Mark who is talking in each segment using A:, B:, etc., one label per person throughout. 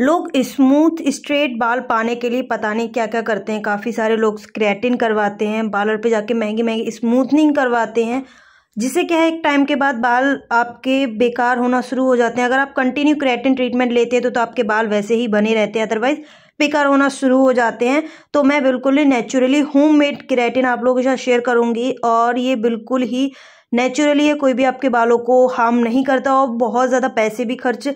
A: लोग smooth straight बाल पाने के लिए पता नहीं क्या क्या करते हैं काफ़ी सारे लोग स्क्रैटिन करवाते हैं बालर पे जाके महंगी महंगी स्मूथनिंग करवाते हैं जिससे क्या है एक टाइम के बाद बाल आपके बेकार होना शुरू हो जाते हैं अगर आप कंटिन्यू क्रैटिन ट्रीटमेंट लेते हैं तो, तो आपके बाल वैसे ही बने रहते हैं अदरवाइज़ बेकार होना शुरू हो जाते हैं तो मैं बिल्कुल ही नेचुरली होम मेड क्रेटिन आप लोगों के साथ शेयर करूँगी और ये बिल्कुल ही नेचुरली है कोई भी आपके बालों को हार्म नहीं करता और बहुत ज़्यादा पैसे भी खर्च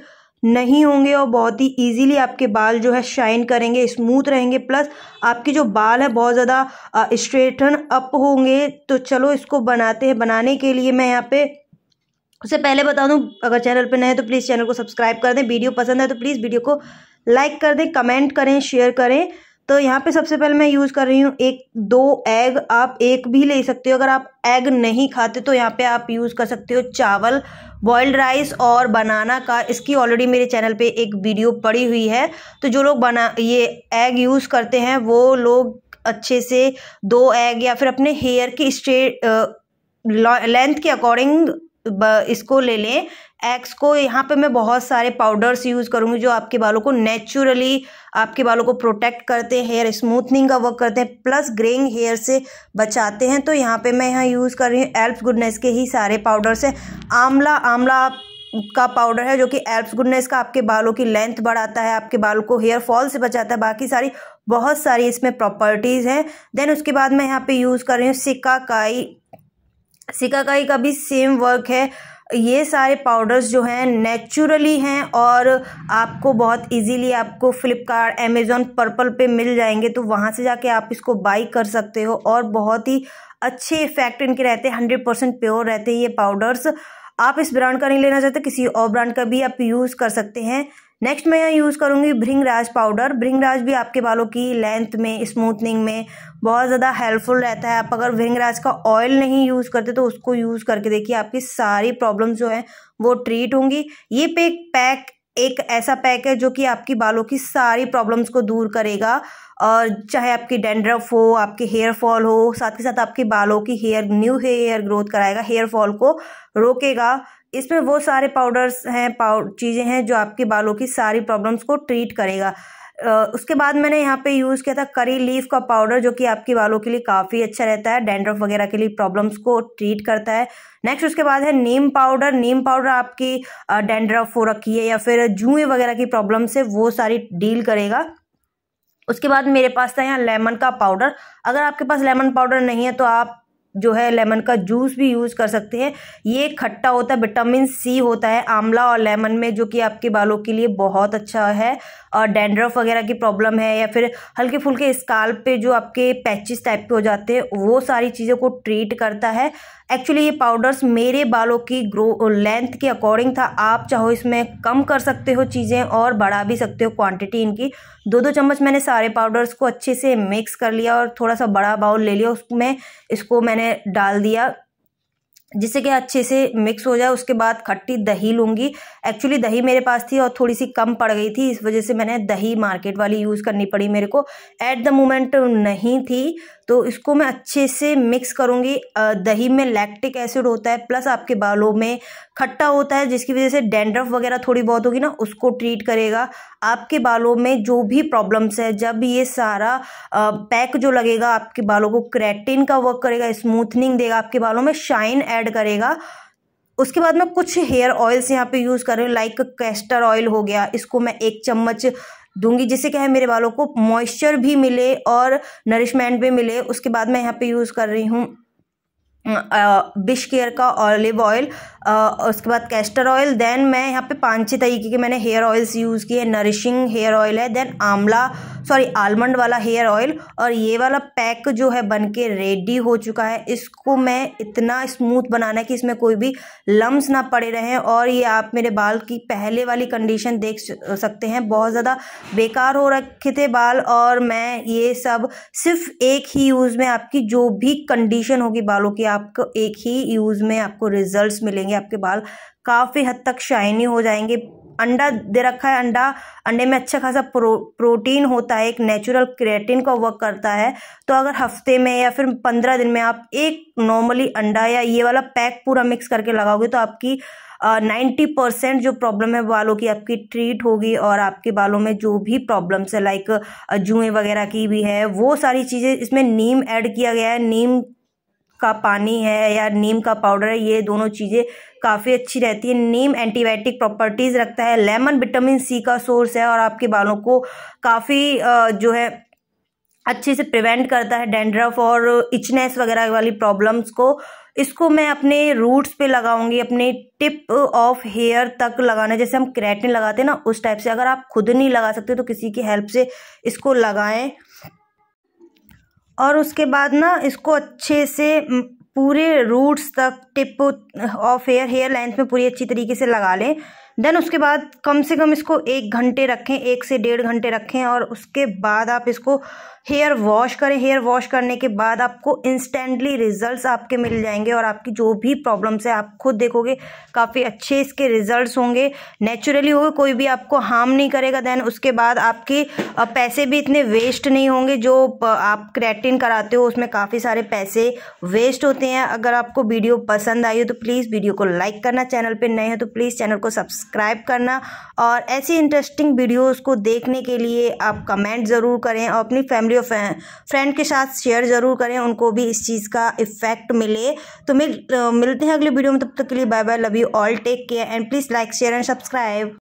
A: नहीं होंगे और बहुत ही इजीली आपके बाल जो है शाइन करेंगे स्मूथ रहेंगे प्लस आपके जो बाल है बहुत ज़्यादा स्ट्रेटन अप होंगे तो चलो इसको बनाते हैं बनाने के लिए मैं यहाँ पे उससे पहले बता दूँ अगर चैनल पर नए हैं तो प्लीज़ चैनल को सब्सक्राइब कर दें वीडियो पसंद है तो प्लीज़ वीडियो को लाइक कर दें कमेंट करें शेयर करें तो यहाँ पे सबसे पहले मैं यूज़ कर रही हूँ एक दो एग आप एक भी ले सकते हो अगर आप एग नहीं खाते तो यहाँ पे आप यूज़ कर सकते हो चावल बॉयल्ड राइस और बनाना का इसकी ऑलरेडी मेरे चैनल पे एक वीडियो पड़ी हुई है तो जो लोग बना ये एग यूज़ करते हैं वो लोग अच्छे से दो एग या फिर अपने हेयर की स्ट्रेट लेंथ के अकॉर्डिंग इसको ले लें एक्स को यहाँ पे मैं बहुत सारे पाउडर्स यूज़ करूँगी जो आपके बालों को नेचुरली आपके बालों को प्रोटेक्ट करते हैं हेयर स्मूथनिंग का वर्क करते हैं प्लस ग्रेइंग हेयर से बचाते हैं तो यहाँ पे मैं यहाँ यूज़ कर रही हूँ एल्फ गुडनेस के ही सारे पाउडर्स हैं आंवला आंवला का पाउडर है जो कि एल्फ गुडनेस का आपके बालों की लेंथ बढ़ाता है आपके बालों को हेयर फॉल से बचाता है बाकी सारी बहुत सारी इसमें प्रॉपर्टीज़ हैं देन उसके बाद मैं यहाँ पे यूज़ कर रही हूँ सिक्का काई सिकाकाई का भी सेम वर्क है ये सारे पाउडर्स जो हैं नेचुरली हैं और आपको बहुत इजीली आपको फ्लिपकार्ट अमेज़ोन पर्पल पे मिल जाएंगे तो वहाँ से जाके आप इसको बाई कर सकते हो और बहुत ही अच्छे इफेक्ट इनके रहते हैं हंड्रेड परसेंट प्योर रहते हैं ये पाउडर्स आप इस ब्रांड का नहीं लेना चाहते किसी और ब्रांड का भी आप यूज़ कर सकते हैं नेक्स्ट मैं यहाँ यूज़ करूँगी भृंगराज पाउडर भृंगराज भी आपके बालों की लेंथ में स्मूथनिंग में बहुत ज़्यादा हेल्पफुल रहता है आप अगर भृंगराज का ऑयल नहीं यूज़ करते तो उसको यूज़ करके देखिए आपकी सारी प्रॉब्लम्स जो हैं वो ट्रीट होंगी ये पैक पैक एक ऐसा पैक है जो कि आपकी बालों की सारी प्रॉब्लम्स को दूर करेगा और चाहे आपकी डेंड्रफ हो आपके हेयर फॉल हो साथ के साथ आपके बालों की हेयर न्यू हेयर ग्रोथ कराएगा हेयर फॉल को रोकेगा इसमें वो सारे पाउडर्स हैं पाउ चीज़ें हैं जो आपके बालों की सारी प्रॉब्लम्स को ट्रीट करेगा उसके बाद मैंने यहाँ पे यूज़ किया था करी लीफ का पाउडर जो कि आपके बालों के लिए काफ़ी अच्छा रहता है डेंड्रफ वगैरह के लिए प्रॉब्लम्स को ट्रीट करता है नेक्स्ट उसके बाद है नीम पाउडर नीम पाउडर आपकी डेंड्रफ हो रखी है या फिर जूए वगैरह की प्रॉब्लम से वो सारी डील करेगा उसके बाद मेरे पास था यहाँ लेमन का पाउडर अगर आपके पास लेमन पाउडर नहीं है तो आप जो है लेमन का जूस भी यूज़ कर सकते हैं ये खट्टा होता है विटामिन सी होता है आंवला और लेमन में जो कि आपके बालों के लिए बहुत अच्छा है और डेंड्रफ वगैरह की प्रॉब्लम है या फिर हल्के फुल्के स्काल्प पे जो आपके पैचेस टाइप के हो जाते हैं वो सारी चीज़ों को ट्रीट करता है एक्चुअली ये पाउडर्स मेरे बालों की ग्रो लेंथ के अकॉर्डिंग था आप चाहो इसमें कम कर सकते हो चीज़ें और बढ़ा भी सकते हो क्वांटिटी इनकी दो दो चम्मच मैंने सारे पाउडर्स को अच्छे से मिक्स कर लिया और थोड़ा सा बड़ा बाउल ले लिया उसमें इसको मैंने डाल दिया जिससे कि अच्छे से मिक्स हो जाए उसके बाद खट्टी दही लूँगी एक्चुअली दही मेरे पास थी और थोड़ी सी कम पड़ गई थी इस वजह से मैंने दही मार्केट वाली यूज़ करनी पड़ी मेरे को एट द मोमेंट नहीं थी तो इसको मैं अच्छे से मिक्स करूँगी दही में लैक्टिक एसिड होता है प्लस आपके बालों में खट्टा होता है जिसकी वजह से डेंड्रफ वगैरह थोड़ी बहुत होगी ना उसको ट्रीट करेगा आपके बालों में जो भी प्रॉब्लम्स है जब ये सारा पैक जो लगेगा आपके बालों को क्रैटिन का वर्क करेगा स्मूथनिंग देगा आपके बालों में शाइन एड ऐड करेगा उसके बाद मैं कुछ हेयर ऑयल्स यहाँ पे यूज़ कर रही हूँ लाइक कैस्टर ऑयल हो गया इसको मैं एक चम्मच दूंगी जिससे क्या है मेरे बालों को मॉइस्चर भी मिले और नरिशमेंट भी मिले उसके बाद मैं यहाँ पे यूज़ कर रही हूँ बिश केयर का ऑलिव ऑयल उसके बाद कैस्टर ऑयल देन मैं यहाँ पे पांच छः तरीके के मैंने हेयर ऑयल्स यूज़ किए नरिशिंग हेयर ऑयल है देन आंवला सॉरी आलमंड वाला हेयर ऑयल और ये वाला पैक जो है बन के रेडी हो चुका है इसको मैं इतना स्मूथ बनाना है कि इसमें कोई भी लम्स ना पड़े रहें और ये आप मेरे बाल की पहले वाली कंडीशन देख सकते हैं बहुत ज़्यादा बेकार हो रखे थे बाल और मैं ये सब सिर्फ एक ही यूज़ में आपकी जो भी कंडीशन होगी बालों की आपको एक ही यूज़ में आपको रिजल्ट मिलेंगे आपके बाल काफ़ी हद तक शाइनी हो जाएंगे अंडा दे रखा है अंडा अंडे में अच्छा खासा प्रो प्रोटीन होता है एक नेचुरल क्रिएटिन का वर्क करता है तो अगर हफ्ते में या फिर पंद्रह दिन में आप एक नॉर्मली अंडा या ये वाला पैक पूरा मिक्स करके लगाओगे तो आपकी नाइन्टी परसेंट जो प्रॉब्लम है बालों की आपकी ट्रीट होगी और आपके बालों में जो भी प्रॉब्लम्स है लाइक जुएँ वगैरह की भी है वो सारी चीज़ें इसमें नीम ऐड किया गया है नीम का पानी है या नीम का पाउडर है ये दोनों चीज़ें काफ़ी अच्छी रहती है नीम एंटीबायोटिक प्रॉपर्टीज़ रखता है लेमन विटामिन सी का सोर्स है और आपके बालों को काफ़ी जो है अच्छे से प्रिवेंट करता है डेंड्रफ और इचनेस वगैरह वाली प्रॉब्लम्स को इसको मैं अपने रूट्स पे लगाऊंगी अपने टिप ऑफ हेयर तक लगाना जैसे हम क्रैटिन लगाते हैं ना उस टाइप से अगर आप खुद नहीं लगा सकते तो किसी की हेल्प से इसको लगाएं और उसके बाद ना इसको अच्छे से पूरे रूट्स तक tip of hair hair length में पूरी अच्छी तरीके से लगा लें देन उसके बाद कम से कम इसको एक घंटे रखें एक से डेढ़ घंटे रखें और उसके बाद आप इसको हेयर वॉश करें हेयर वॉश करने के बाद आपको इंस्टेंटली रिजल्ट्स आपके मिल जाएंगे और आपकी जो भी प्रॉब्लम्स है आप खुद देखोगे काफ़ी अच्छे इसके रिजल्ट्स होंगे नेचुरली होगा कोई भी आपको हार्म नहीं करेगा देन उसके बाद आपके पैसे भी इतने वेस्ट नहीं होंगे जो आप क्रेटिन कराते हो उसमें काफ़ी सारे पैसे वेस्ट होते हैं अगर आपको वीडियो पसंद आई हो तो प्लीज़ वीडियो को लाइक करना चैनल पर नए हो तो प्लीज़ चैनल को सब्सक्राइब सब्सक्राइब करना और ऐसी इंटरेस्टिंग वीडियोस को देखने के लिए आप कमेंट ज़रूर करें और अपनी फैमिली और फ्रेंड के साथ शेयर ज़रूर करें उनको भी इस चीज़ का इफ़ेक्ट मिले तो मिल मिलते हैं अगले वीडियो में तब तक के लिए bye bye love you all take care and please like share and subscribe